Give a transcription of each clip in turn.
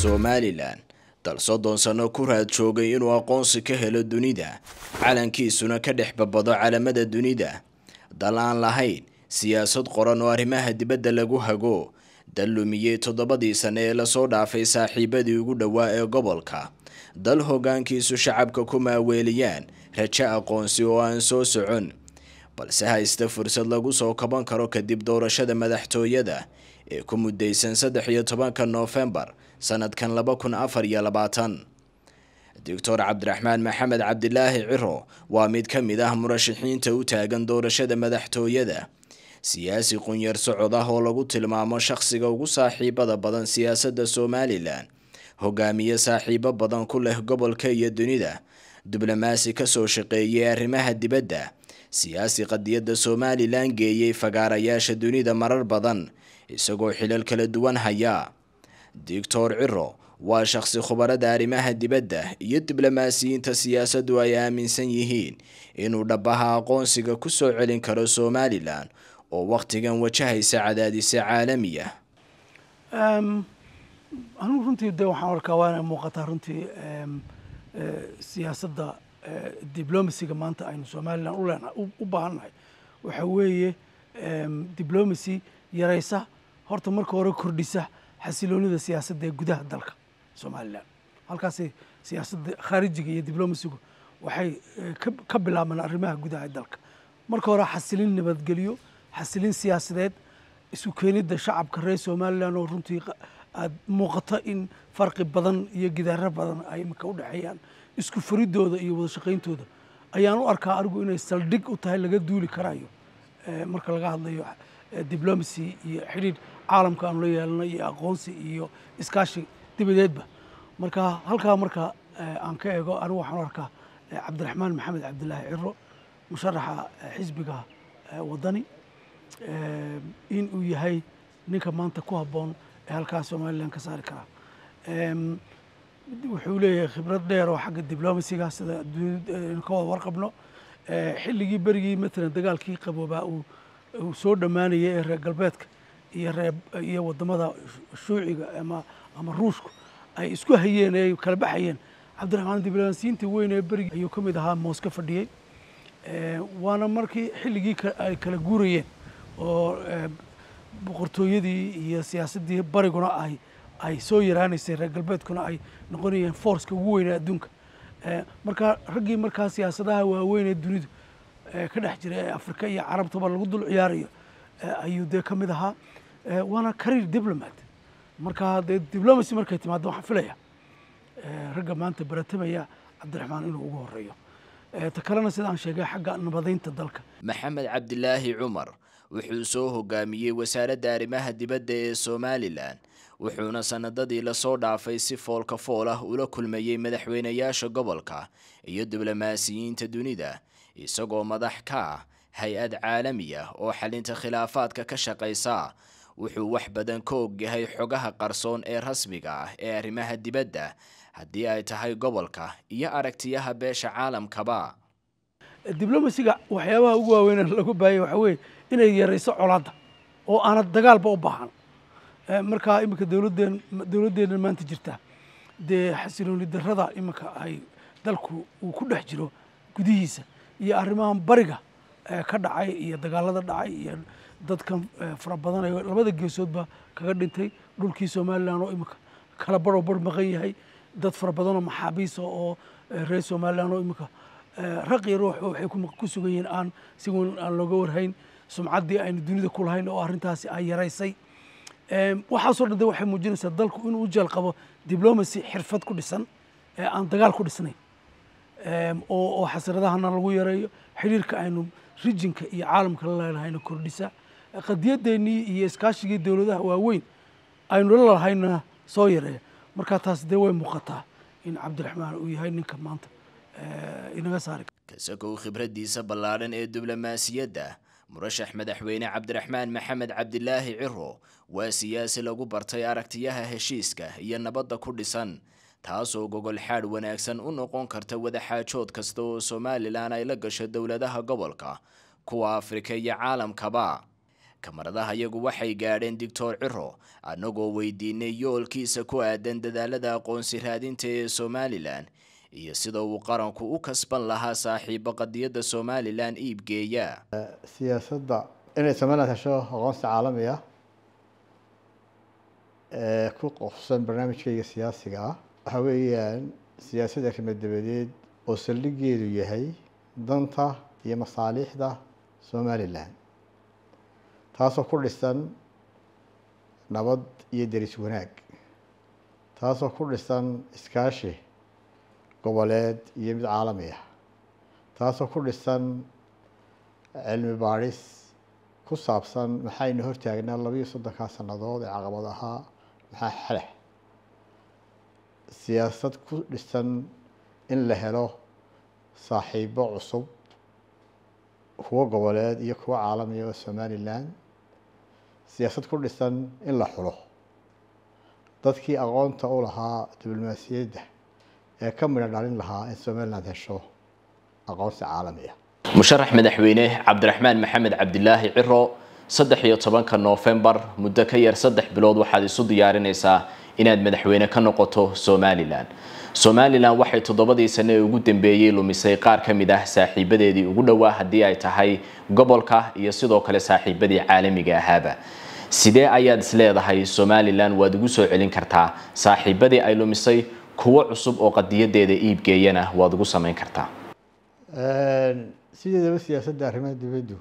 somalilan dal soddon sano ku raad joogay inuu aqoonsi ka helo dunida calankiisuna ka dhex babado calamada dunida dal aan lahayn siyaasad qoran oo arrimaha dibadda lagu hago dal lumiyey toddobadii sane ee lasoo dhaafay saaxiibadii ugu dhowaa ee gobolka dal hoggaankiisu shacabka ku maaweeliyaan rajo aqoonsi oo aan soo socon balse haysta fursad lagu soo kaban karo kadib doorashada madaxtooyada ee ku mudaysan saddex iyo tobanka noofembar sanadkan laba kun afar iyo labaatan doctor cabdiraxmaan maxamed cabdilaahi ciro waa mid ka mid ah murashaxiinta u taagan doorashada madaxtooyada siyaasi qunyar socod ah oo lagu tilmaamo shaqsiga ugu saaxiibada badan siyaasadda somalilan hogaamiye saaxiibo badan ku leh gobolka iyo dunida diblomaasi kasoo shaqeeyay arrimaha dibadda siyaasi qadiyadda somalilan geeyey fagaarayaasha dunida marar badan isagoo xilal kala duwan hayaa digtor ciro waa shakhsi khubarada arrimaha dibadda iyo diblomaasiyiinta siyaasaddu ay aaminsan yihiin inuu dhabbaha aqoonsiga ku soo celin karo somalilan oo wakhtigan wajahaysa cadaadisa caalamiya anugu runtii de waxaan arkaa waana muuqataa runtii e, siyaasadda e, diblomasiga maanta aynu somalilan u baahannahay waxa weeye diblomacy yaraysa horta marka hore kordhisa xasiloonida siyaasadda ee gudaha dalka somalilan halkaasi siyaasadda khaarijiga iyo diblomasigu waxay eh, ka bilaaban arrimaha gudaha dalka marka hore xasilin nabadgelyo xasilin siyaasadeed isu keenidda shacabka reer somalilan oo runtii aada muuqato in farqi badan iyo gidaaro badan ay imika u dhexeeyaan isku faridooda iyo wada ayaan u arkaa arigu inay saldhig u tahay laga duuli karaayo eh, marka laga hadlayo eh, diblomacy iyo xidhiidh caalamka aanu la yeelano iyo aqoonsi iyo iskaashi dibadeedba marka halkaa marka eh, aan ka eego anigu waxaan u arkaa eh, cabdiraxmaan maxamed cabdilaahi ciro musharaxa eh, xisbiga wadani in uu yahay ninka maanta ku habboon ee halkaa somalilan ka saari karaa wuxuu leeyahay khibrad dheer oo xagga diblomasiga sida ka wada warqabno xilligii berigii matalan dagaalkii qaboobaa uu soo dhammaanayay ee reer galbeedka iyo ree iyo wadamada shuuciga ama ama ruushku ay isku hayeen ay kala baxayeen cabdiraxmaan diblansiinta weyn ee berigi ayuu ka mid ahaa moos ka fadhiyey waana markii xilligii ay kala guurayeen oo boqortooyadii iyo siyaasadii bariguna ay ay soo yaraanaysay reer galbeedkuna ay noqonayeen forceka ugu weyne adduunka markaa raggii markaa siyaasadaha waaweyn ee dunidu ka dhex jira ee afrika iyo carabtaba lagu dul ciyaarayo ayuu dee ka mid ahaa Eh, waana career diplomat marka dee diblomacy markay timaado waxaan filaya eh, ragga maanta baratamaya cabdiraxmaan inuu ugu horeeyo eh, ta kalena sidaan sheegay xagga nabadaynta dalka maxamed cabdilaahi cumar wuxuu soo hogaamiyey wasaaradda arrimaha dibadda ee somalilan wuxuuna sanadadii lasoo dhaafay si foolka fool ah ula kulmayey madaxweynayaasha gobolka iyo diblomaasiyiinta dunida isagoo madax ka ah hay-ad caalami ah oo xalinta khilaafaadka ka shaqaysa wuxuu wax badan ka og yahay xogaha qarsoon ee rasmiga ah ee arrimaha dibadda haddii ay tahay gobolka iyo aragtiyaha beesha caalamkaba diblomasiga waxyaabaha ugu waaweyn lagu baahaya waxaa weeye inay yarayso colaadda oo aanad dagaalba u baahan eh, markaa iminka dawladdeen dowladeenna maanta jirtaa dee xasilooni darrada iminka ay dalku uu ku dhex jiro gudihiisa iyo arrimahan bariga eh, ka dhacay iyo dagaalada dhacay iyo dadkan eh, farabadan labada geesoodba kaga dhintay dhulkii somalilan oo imika kala baroo bar maqan yahay dad farabadanoo badanoo maxaabiisa oo eh, reer somalilan oo imika eh, raq iyo waxay ku sugan yihiin aan si weyn aan looga warhayn sumcaddii aynu dunida ku lahayn oo arrintaasi ay yaraysay waxaasoo dhan de waxay muujinaysaa dalku inuu u jeelqabo diblomacy xirfad ku dhisan ee aan dagaal ku dhisnayn oo xasradahana lagu yareeyo xidhiirka aynu rijinka iyo caalamka la leenahayna kordhisa qadiyadeennii iyo iskaashigii dowladaha waaweyn aynu la lalahayna soo yareeya markaa taas dee way muuqataa in cabdiraxmaan uu yahay ninka maanta inaga saari kasakow khibradiisa ballaadhan ee diblomaasiyadda murashax madaxweyne cabdiraxmaan maxamed cabdilaahi ciro waa siyaasi lagu bartay aragtiyaha heshiiska iyo nabadda ku dhisan taasoo gogol xaadh wanaagsan u noqon karta wadaxaajood kasta oo somalilan ay la gasho dowladaha gobolka kuwa afrika iyo caalamkaba kamaradaha iyagu waxay gaadheen doctor ciro annagoo weydiinay yoolkiisa ku aadan dadaalada aqoonsi raadinta ee somalilan iyo sida uu qaranku u kasban lahaa saaxiibo qadiyada somalilan iibgeeya eh, siyaasada inay somalilan hesho aqoonsi caalami ah ee eh, ku qofsan barnaamijkeyga siyaasiga ah waxa weeyaan siyaasad arrimadebadeed oo saldhigeedu yahay danta iyo masaalixda somalilan taasoo ku dhisan nabad iyo deris wanaag taasoo ku dhisan iskaashi goboleed iyo mid caalami ah taasoo ku dhisan cilmi baadhis ku saabsan maxaynu hortaagnaa labiiyo soddonkaa sannadood ee caqabad ahaa maxaa xelex siyaasad ku dhisan in la helo saaxiibo cusub kuwo goboleed iyo kuwo caalamiya oo somalilan siyaasad ku dhisan in la xulo dadkii aqoonta u lahaa diblomaasiyadda ee ka midha dhalin lahaa in somaliland hesho aqoonsi caalami ah musharax madaxweyne cabdiraxmaan maxamed cabdilaahi ciro saddex iyo tobanka noofembar muddo ka yar saddex bilood waxaad isu diyaarinaysaa inaad madaxweyne ka noqoto somalilan somalilan waxay toddobadii sane ugu dambeeyey lumisay qaar ka mid ah saaxiibadeedii ugu dhowaa haddii ay tahay gobolka iyo sidoo kale saaxiibadii caalamiga ahaaba sidee ayaad isleedahay somalilan waad ugu soo celin kartaa saaxiibadii ay lumisay kuwo cusub oo qadiyadeeda iibgeeyana waad ugu samayn kartaa sideedaba siyaasadda arrimaha dibaddu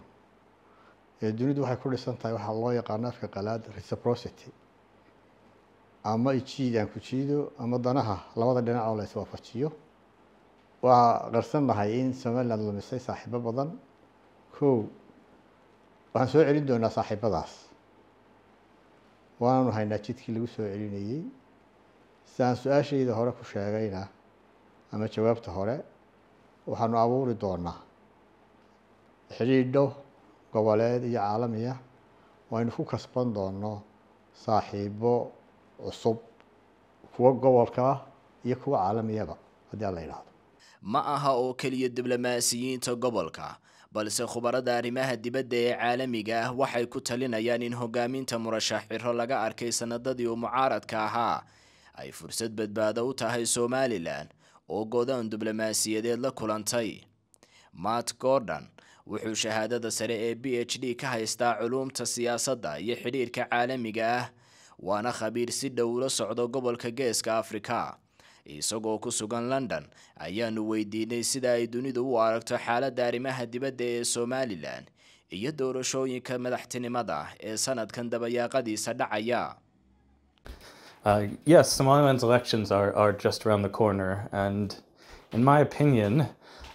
ee dunidu waxay ku dhisan tahay waxaa loo yaqaano afka qalaad reciprocity ama jiid ku jiido ama danaha labada dhinac oo la waafajiyo waa qarsannahay in somaliland lumisay saaxiibo badan kow waxaan soo celin doonaa saaxiibadaas waanu haynaa jidkii lagu soo celinayey si aan su-aashayda hore ku sheegayna ama jawaabta hore waxaanu abuuri doonaa xidhiidho goboleed iyo caalamiya waynu ku kasban doono saaxiibo cusub kuwa gobolka iyo kuwa caalamiyada haddii aan la yidhaahdo ma aha oo keliya diblomaasiyiinta gobolka balse khubarada arrimaha dibadda ee caalamiga ah waxay ku talinayaan in hogaaminta murashax ciro laga arkay sanadadii uu mucaaradka ahaa ay fursad badbaado u tahay somalilan oo godoon diblomaasiyadeed la kulantay mat gordon wuxuu shahaadada sare ee b h d ka haystaa culuumta siyaasadda iyo xidhiirka caalamiga ah waana khabiir si dhow ula socdo gobolka geeska afrika isagoo ku sugan london ayaanu weydiinay sida ay dunidu u aragto xaaladda arrimaha dibadda ee somalilan iyo doorashooyinka madaxtinimada ee sanadkan dabayaaqadiisa dhacaya uh,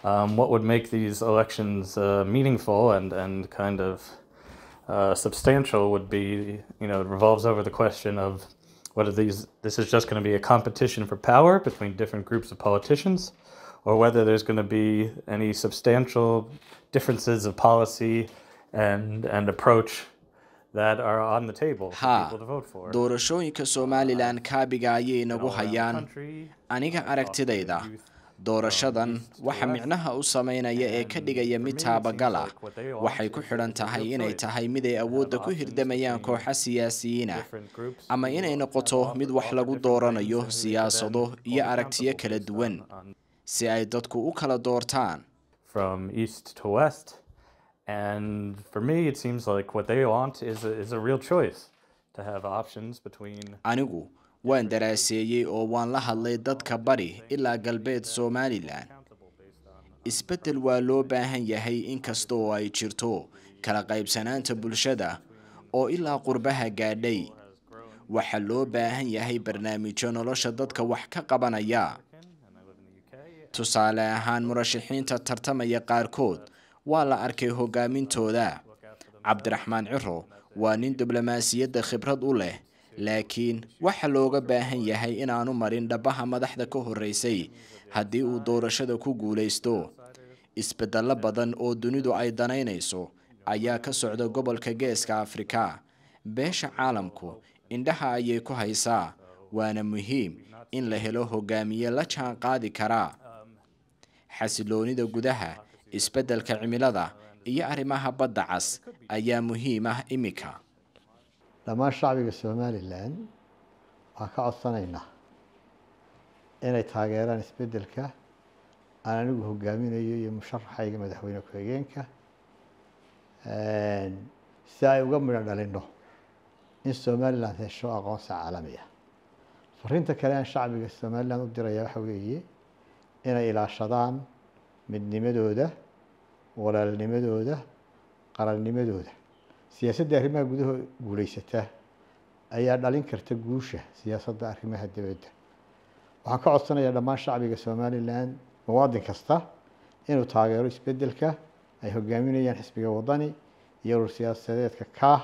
um, what would make these elections uh, meaningful and, and kind of Uh, substantial would be, you know, it revolves over the question of whether these this is just going to be a competition for power between different groups of politicians, or whether there's going to be any substantial differences of policy and and approach that are on the table for people to vote for. doorashadan waxa micnaha u samaynaya ee ka dhigaya mid taabagal ah waxay ku xidhan tahay inay tahay mid ay awoodda ku hirdamayaan kooxa siyaasiyiina ama inay noqoto mid wax lagu dooranayo siyaasado iyo aragtiyo kala duwan si ay dadku u kala doortaan anigu waan daraaseeyey oo waan la hadlay dadka bari ilaa galbeed somalilan isbeddel waa loo baahan yahay inkasta oo ay jirto kala qaybsanaanta bulshada oo ilaa qurbaha gaadhay waxaa loo baahan yahay barnaamijyo nolosha dadka wax ka qabanaya tusaale ahaan murashaxiinta tartamaya qaarkood waa la arkay hogaamintooda cabdiraxmaan ciro waa nin diblomaasiyadda khibrad u leh laakiin waxa looga baahan yahay inaanu marin dhabbaha madaxda ka horreysay haddii uu doorashada ku guulaysto isbeddello badan oo dunidu ay danaynayso ayaa ka socda gobolka geeska afrika beesha caalamku indhaha ayay ku haysaa waana muhiim in la helo hogaamiye la jaan qaadi karaa xasiloonida gudaha isbeddelka cimilada iyo arrimaha badda cas ayaa muhiim ah iminka dhammaan shacbiga somalilan waan ka codsanaynaa inay taageeraan isbeddelka aan anigu hogaaminayo iyo musharaxayga madaxweyne ku-xigeenka si ay uga midhan dhalinno in somaliland hesho aqoonsi caalami ah farinta kale aan shacbiga somaliland u diraya waxa weeye inay ilaashadaan midnimadooda walaalnimadooda qarannimadooda siyaasadda arrimaha gudaha guulaysataa ayaa dhalin karta guusha siyaasadda arrimaha dibadda waxaan ka codsanayaa dhammaan shacbiga somalilan muwaadin kasta inuu taageero isbeddelka ay hogaaminayaan xisbiga wadani iyo urur siyaasadeedka kaah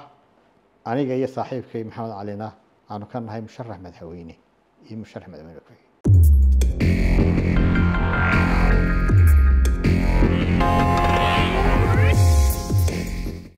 aniga iyo saaxiibkay maxamed calina aanu ka nahay musharax madaxweyne iyo musharax madaxweyne